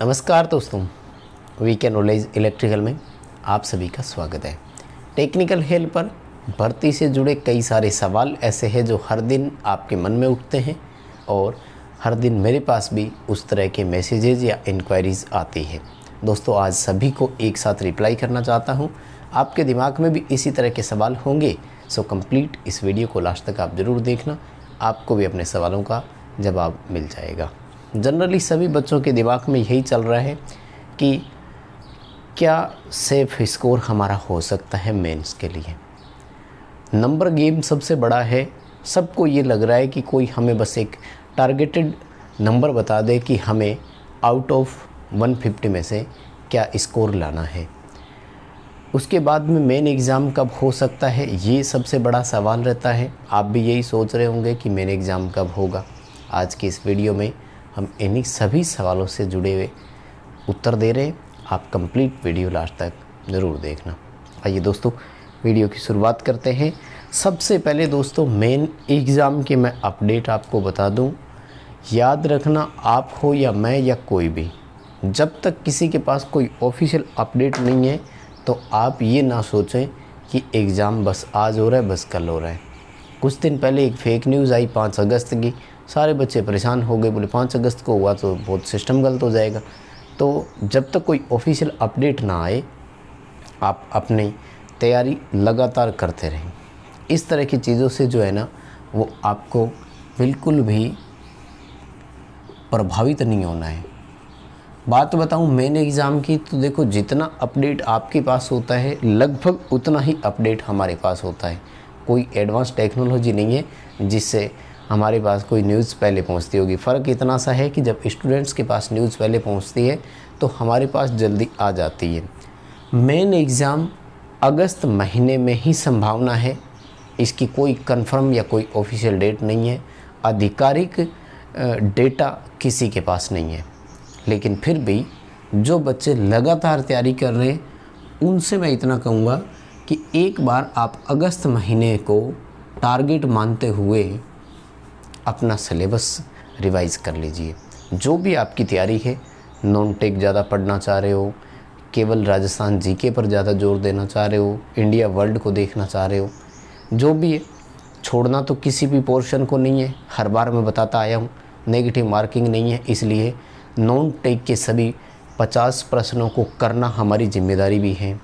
नमस्कार दोस्तों वी के नॉलेज इलेक्ट्रिकल में आप सभी का स्वागत है टेक्निकल हेल्प पर भर्ती से जुड़े कई सारे सवाल ऐसे हैं जो हर दिन आपके मन में उठते हैं और हर दिन मेरे पास भी उस तरह के मैसेजेज या इंक्वायरीज़ आती है दोस्तों आज सभी को एक साथ रिप्लाई करना चाहता हूँ आपके दिमाग में भी इसी तरह के सवाल होंगे सो कंप्लीट इस वीडियो को लास्ट तक आप ज़रूर देखना आपको भी अपने सवालों का जवाब मिल जाएगा जनरली सभी बच्चों के दिमाग में यही चल रहा है कि क्या सेफ स्कोर हमारा हो सकता है मेंस के लिए नंबर गेम सबसे बड़ा है सबको ये लग रहा है कि कोई हमें बस एक टारगेटेड नंबर बता दे कि हमें आउट ऑफ 150 में से क्या स्कोर लाना है उसके बाद में मेन एग्ज़ाम कब हो सकता है ये सबसे बड़ा सवाल रहता है आप भी यही सोच रहे होंगे कि मेन एग्ज़ाम कब होगा आज के इस वीडियो में हम इन्हीं सभी सवालों से जुड़े हुए उत्तर दे रहे आप कंप्लीट वीडियो लास्ट तक ज़रूर देखना आइए दोस्तों वीडियो की शुरुआत करते हैं सबसे पहले दोस्तों मेन एग्ज़ाम के मैं अपडेट आपको बता दूं याद रखना आप हो या मैं या कोई भी जब तक किसी के पास कोई ऑफिशियल अपडेट नहीं है तो आप ये ना सोचें कि एग्ज़ाम बस आज हो रहा है बस कल हो रहा है कुछ दिन पहले एक फेक न्यूज़ आई पाँच अगस्त की सारे बच्चे परेशान हो गए बोले पाँच अगस्त को हुआ तो बहुत सिस्टम गलत हो जाएगा तो जब तक कोई ऑफिशियल अपडेट ना आए आप अपनी तैयारी लगातार करते रहें इस तरह की चीज़ों से जो है ना वो आपको बिल्कुल भी प्रभावित नहीं होना है बात बताऊं मेन एग्ज़ाम की तो देखो जितना अपडेट आपके पास होता है लगभग उतना ही अपडेट हमारे पास होता है कोई एडवांस टेक्नोलॉजी नहीं है जिससे हमारे पास कोई न्यूज़ पहले पहुंचती होगी फ़र्क इतना सा है कि जब स्टूडेंट्स के पास न्यूज़ पहले पहुंचती है तो हमारे पास जल्दी आ जाती है मेन एग्ज़ाम अगस्त महीने में ही संभावना है इसकी कोई कन्फर्म या कोई ऑफिशियल डेट नहीं है आधिकारिक डेटा किसी के पास नहीं है लेकिन फिर भी जो बच्चे लगातार तैयारी कर रहे हैं उनसे मैं इतना कहूँगा कि एक बार आप अगस्त महीने को टारगेट मानते हुए अपना सिलेबस रिवाइज कर लीजिए जो भी आपकी तैयारी है नॉन टेक ज़्यादा पढ़ना चाह रहे हो केवल राजस्थान जीके पर ज़्यादा जोर देना चाह रहे हो इंडिया वर्ल्ड को देखना चाह रहे हो जो भी है छोड़ना तो किसी भी पोर्शन को नहीं है हर बार मैं बताता आया हूँ नेगेटिव मार्किंग नहीं है इसलिए नॉन टेक के सभी पचास प्रश्नों को करना हमारी जिम्मेदारी भी है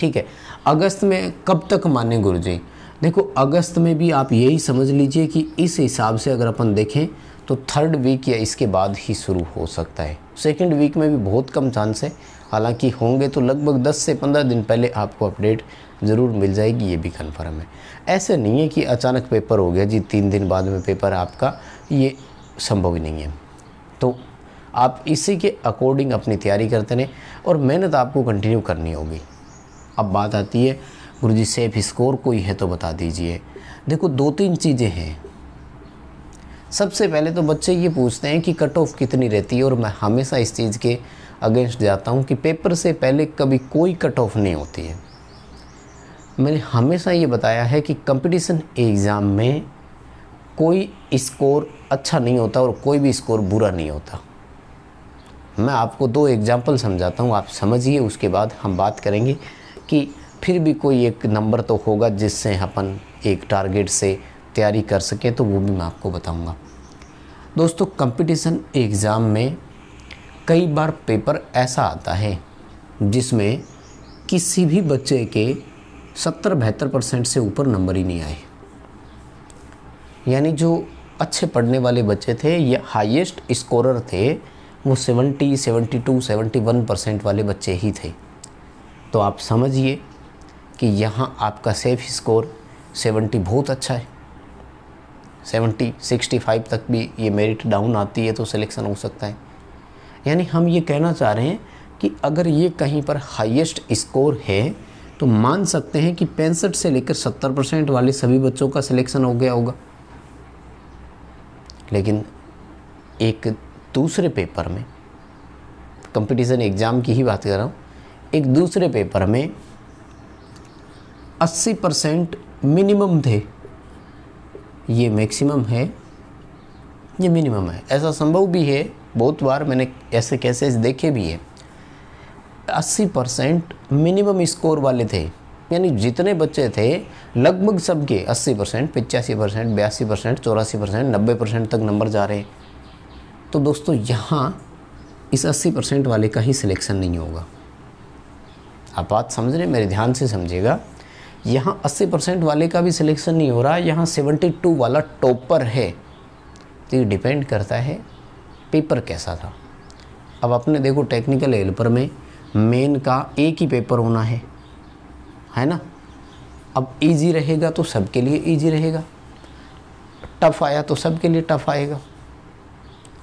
ठीक है अगस्त में कब तक माने गुरु जी देखो अगस्त में भी आप यही समझ लीजिए कि इस हिसाब से अगर अपन देखें तो थर्ड वीक या इसके बाद ही शुरू हो सकता है सेकेंड वीक में भी बहुत कम चांस है हालांकि होंगे तो लगभग 10 से 15 दिन पहले आपको अपडेट ज़रूर मिल जाएगी ये भी कन्फर्म है ऐसे नहीं है कि अचानक पेपर हो गया जी तीन दिन बाद में पेपर आपका ये संभव ही नहीं है तो आप इसी के अकॉर्डिंग अपनी तैयारी करते रहें और मेहनत आपको कंटिन्यू करनी होगी अब बात आती है गुरु जी सेफ स्कोर कोई है तो बता दीजिए देखो दो तीन चीज़ें हैं सबसे पहले तो बच्चे ये पूछते हैं कि कट ऑफ कितनी रहती है और मैं हमेशा इस चीज़ के अगेंस्ट जाता हूँ कि पेपर से पहले कभी कोई कट ऑफ नहीं होती है मैंने हमेशा ये बताया है कि कंपटीशन एग्ज़ाम में कोई स्कोर अच्छा नहीं होता और कोई भी स्कोर बुरा नहीं होता मैं आपको दो एग्जाम्पल समझाता हूँ आप समझिए उसके बाद हम बात करेंगे कि फिर भी कोई एक नंबर तो होगा जिससे अपन एक टारगेट से तैयारी कर सकें तो वो भी मैं आपको बताऊंगा दोस्तों कंपटीशन एग्ज़ाम में कई बार पेपर ऐसा आता है जिसमें किसी भी बच्चे के सत्तर बहत्तर परसेंट से ऊपर नंबर ही नहीं आए यानी जो अच्छे पढ़ने वाले बच्चे थे या हाईएस्ट स्कोरर थे वो seventy seventy two seventy one percent वाले बच्चे ही थे तो आप समझिए कि यहाँ आपका सेफ स्कोर 70 बहुत अच्छा है 70 65 तक भी ये मेरिट डाउन आती है तो सिलेक्शन हो सकता है यानी हम ये कहना चाह रहे हैं कि अगर ये कहीं पर हाईएस्ट स्कोर है तो मान सकते हैं कि पैंसठ से लेकर सत्तर परसेंट वाले सभी बच्चों का सिलेक्शन हो गया होगा लेकिन एक दूसरे पेपर में कंपटीशन एग्ज़ाम की ही बात कर रहा हूँ एक दूसरे पेपर में 80 परसेंट मिनिमम थे ये मैक्सिमम है ये मिनिमम है ऐसा संभव भी है बहुत बार मैंने ऐसे केसेस देखे भी है 80 परसेंट मिनिमम स्कोर वाले थे यानी जितने बच्चे थे लगभग सबके 80 परसेंट पिचासी परसेंट बयासी परसेंट चौरासी परसेंट नब्बे परसेंट तक नंबर जा रहे हैं तो दोस्तों यहाँ इस 80 परसेंट वाले का ही सिलेक्शन नहीं होगा आप बात समझ रहे मेरे ध्यान से समझिएगा यहाँ 80 परसेंट वाले का भी सिलेक्शन नहीं हो रहा यहाँ 72 वाला टॉपर है तो ये डिपेंड करता है पेपर कैसा था अब आपने देखो टेक्निकल हेल्पर में मेन का एक ही पेपर होना है है ना अब इजी रहेगा तो सबके लिए इजी रहेगा टफ़ आया तो सबके लिए टफ़ आएगा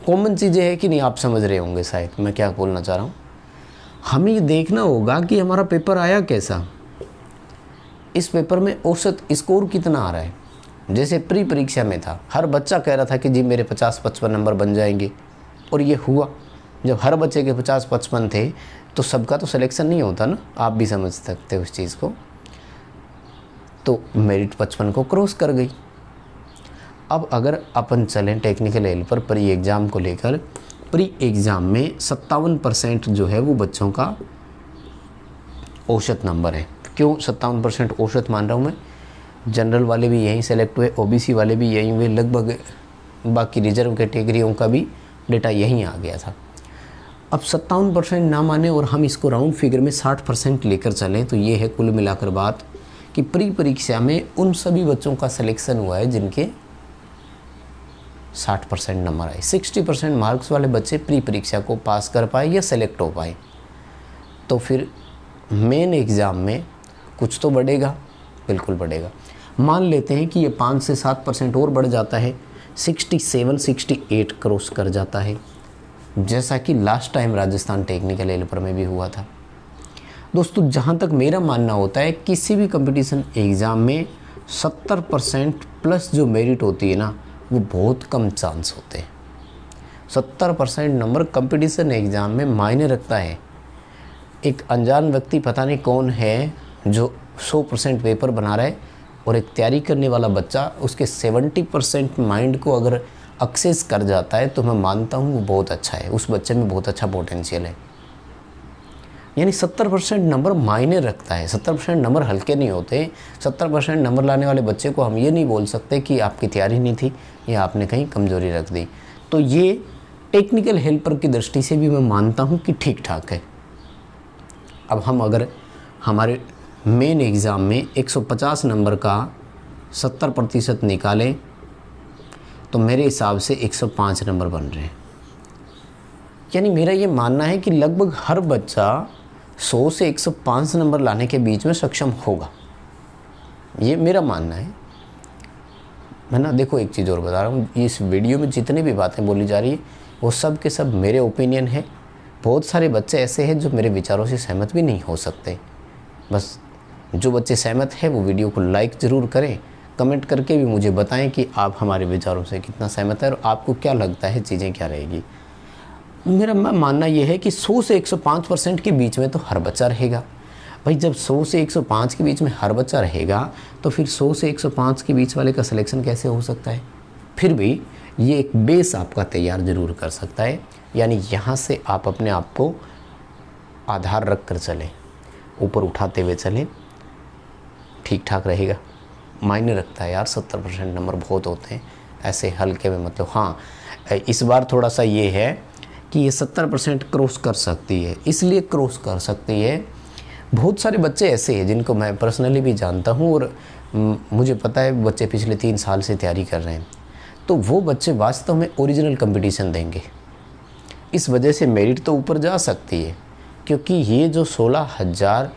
कॉमन चीज़ें हैं कि नहीं आप समझ रहे होंगे शायद मैं क्या बोलना चाह रहा हूँ हमें ये देखना होगा कि हमारा पेपर आया कैसा इस पेपर में औसत स्कोर कितना आ रहा है जैसे प्री परीक्षा में था हर बच्चा कह रहा था कि जी मेरे पचास पचपन नंबर बन जाएंगे और ये हुआ जब हर बच्चे के पचास पचपन थे तो सबका तो सिलेक्शन नहीं होता ना आप भी समझ सकते उस चीज़ को तो मेरिट पचपन को क्रॉस कर गई अब अगर अपन चलें टेक्निकल लेवल पर प्री एग्ज़ाम को लेकर प्री एग्ज़ाम में सत्तावन परसेंट जो है वो बच्चों का औसत नंबर है क्यों सत्तावन परसेंट औसत मान रहा हूँ मैं जनरल वाले भी यहीं सेलेक्ट हुए ओबीसी वाले भी यहीं हुए लगभग बाकी रिजर्व कैटेगरियों का भी डेटा यहीं आ गया था अब सत्तावन परसेंट ना माने और हम इसको राउंड फिगर में साठ परसेंट लेकर चलें तो ये है कुल मिलाकर बात कि प्री परीक्षा में उन सभी बच्चों का सिलेक्शन हुआ है जिनके साठ परसेंट नंबर आए सिक्सटी परसेंट मार्क्स वाले बच्चे प्री परीक्षा को पास कर पाए या सेलेक्ट हो पाए तो फिर मेन एग्ज़ाम में कुछ तो बढ़ेगा बिल्कुल बढ़ेगा मान लेते हैं कि ये पाँच से सात परसेंट और बढ़ जाता है sixty seven sixty eight cross कर जाता है जैसा कि लास्ट टाइम राजस्थान टेक्निकल एलपर में भी हुआ था दोस्तों जहाँ तक मेरा मानना होता है किसी भी कंपटीशन एग्ज़ाम में सत्तर परसेंट प्लस जो मेरिट होती है ना वो बहुत कम चांस होते हैं सत्तर परसेंट नंबर कंपटीशन एग्ज़ाम में मायने रखता है एक अनजान व्यक्ति पता नहीं कौन है जो सौ परसेंट पेपर बना रहा है और एक तैयारी करने वाला बच्चा उसके सेवेंटी परसेंट माइंड को अगर एक्सेस कर जाता है तो मैं मानता हूँ वो बहुत अच्छा है उस बच्चे में बहुत अच्छा पोटेंशियल है यानी सत्तर परसेंट नंबर मायने रखता है सत्तर परसेंट नंबर हल्के नहीं होते सत्तर परसेंट नंबर लाने वाले बच्चे को हम ये नहीं बोल सकते कि आपकी तैयारी नहीं थी या आपने कहीं कमज़ोरी रख दी तो ये टेक्निकल हेल्पर की दृष्टि से भी मैं मानता हूँ कि ठीक ठाक है अब हम अगर हमारे मेन एग्ज़ाम में 150 नंबर का 70 प्रतिशत निकालें तो मेरे हिसाब से 105 नंबर बन रहे हैं यानी मेरा ये मानना है कि लगभग हर बच्चा 100 से 105 नंबर लाने के बीच में सक्षम होगा ये मेरा मानना है मैं ना देखो एक चीज़ और बता रहा हूँ इस वीडियो में जितनी भी बातें बोली जा रही है वो सब के सब मेरे ओपिनियन है बहुत सारे बच्चे ऐसे हैं जो मेरे विचारों से सहमत भी नहीं हो सकते बस जो बच्चे सहमत है वो वीडियो को लाइक ज़रूर करें कमेंट करके भी मुझे बताएं कि आप हमारे विचारों से कितना सहमत है और आपको क्या लगता है चीज़ें क्या रहेगी मेरा मानना यह है कि 100 से 105 परसेंट के बीच में तो हर बच्चा रहेगा भाई जब 100 से 105 के बीच में हर बच्चा रहेगा तो फिर 100 से 105 के बीच वाले का सिलेक्शन कैसे हो सकता है फिर भी ये एक बेस आपका तैयार ज़रूर कर सकता है यानी यहाँ से आप अपने आप को आधार रख कर चलें ऊपर उठाते हुए चलें ठीक ठाक रहेगा मायने रखता है यार सत्तर परसेंट नंबर बहुत होते हैं ऐसे हल्के में मतलब हाँ इस बार थोड़ा सा ये है कि ये सत्तर परसेंट क्रॉस कर सकती है इसलिए क्रॉस कर सकती है बहुत सारे बच्चे ऐसे हैं जिनको मैं पर्सनली भी जानता हूँ और मुझे पता है बच्चे पिछले तीन साल से तैयारी कर रहे हैं तो वो बच्चे वास्तव में ओरिजिनल कंपटीशन देंगे इस वजह से मेरिट तो ऊपर जा सकती है क्योंकि ये जो सोलह हज़ार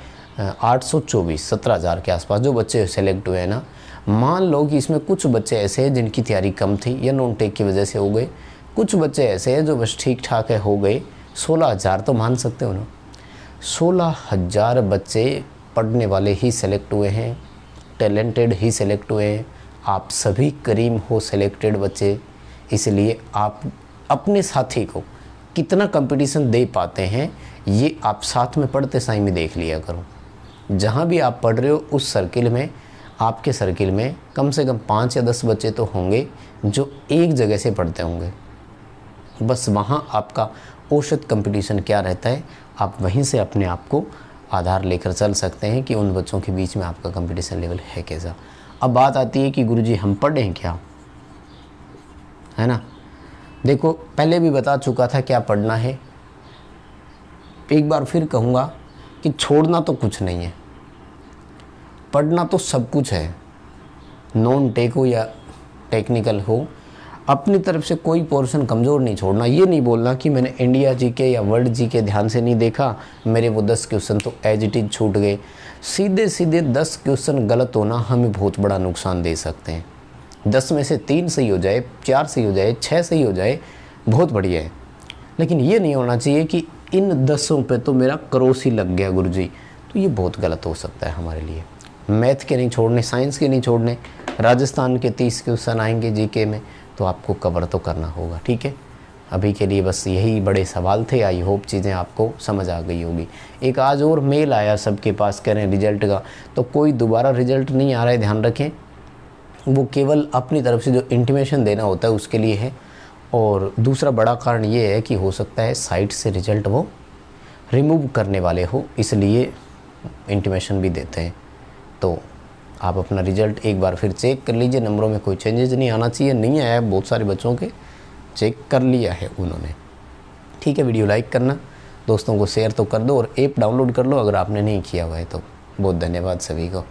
आठ सौ चौबीस सत्रह हज़ार के आसपास जो बच्चे सेलेक्ट हुए हैं ना मान लो कि इसमें कुछ बच्चे ऐसे हैं जिनकी तैयारी कम थी या नॉन टेक की वजह से हो गए कुछ बच्चे ऐसे हैं जो बस ठीक ठाक है हो गए सोलह हज़ार तो मान सकते हो ना सोलह हज़ार बच्चे पढ़ने वाले ही सेलेक्ट हुए हैं टैलेंटेड ही सेलेक्ट हुए हैं आप सभी करीम हो सेलेक्टेड बच्चे इसलिए आप अपने साथी को कितना कंपटीशन दे पाते हैं ये आप साथ में पढ़ते साई में देख लिया करो जहाँ भी आप पढ़ रहे हो उस सर्किल में आपके सर्किल में कम से कम पाँच या दस बच्चे तो होंगे जो एक जगह से पढ़ते होंगे बस वहाँ आपका औसत कंपटीशन क्या रहता है आप वहीं से अपने आप को आधार लेकर चल सकते हैं कि उन बच्चों के बीच में आपका कंपटीशन लेवल है कैसा अब बात आती है कि गुरुजी हम पढ़े हैं क्या है ना देखो पहले भी बता चुका था क्या पढ़ना है एक बार फिर कहूँगा कि छोड़ना तो कुछ नहीं है पढ़ना तो सब कुछ है नॉन टेक हो या टेक्निकल हो अपनी तरफ से कोई पोर्शन कमज़ोर नहीं छोड़ना ये नहीं बोलना कि मैंने इंडिया जी के या वर्ल्ड जी के ध्यान से नहीं देखा मेरे वो दस क्वेश्चन तो एज इट इज छूट गए सीधे सीधे दस क्वेश्चन गलत होना हमें बहुत बड़ा नुकसान दे सकते हैं दस में से तीन सही हो जाए चार सही हो जाए छः सही हो जाए बहुत बढ़िया है लेकिन ये नहीं होना चाहिए कि इन दसों पर तो मेरा करोस ही लग गया गुरु जी तो ये बहुत गलत हो सकता है हमारे लिए मैथ के नहीं छोड़ने साइंस के नहीं छोड़ने राजस्थान के तीस क्वेश्चन आएंगे जीके में तो आपको कवर तो करना होगा ठीक है अभी के लिए बस यही बड़े सवाल थे आई होप चीज़ें आपको समझ आ गई होगी एक आज और मेल आया सबके पास करें रिजल्ट का तो कोई दोबारा रिजल्ट नहीं आ रहा है ध्यान रखें वो केवल अपनी तरफ से जो इंटीमेशन देना होता है उसके लिए है और दूसरा बड़ा कारण ये है कि हो सकता है साइट से रिजल्ट वो रिमूव करने वाले हो इसलिए इंटीमेशन भी देते हैं तो आप अपना रिजल्ट एक बार फिर चेक कर लीजिए नंबरों में कोई चेंजेज नहीं आना चाहिए नहीं आया बहुत सारे बच्चों के चेक कर लिया है उन्होंने ठीक है वीडियो लाइक करना दोस्तों को शेयर तो कर दो और ऐप डाउनलोड कर लो अगर आपने नहीं किया हुआ है तो बहुत धन्यवाद सभी को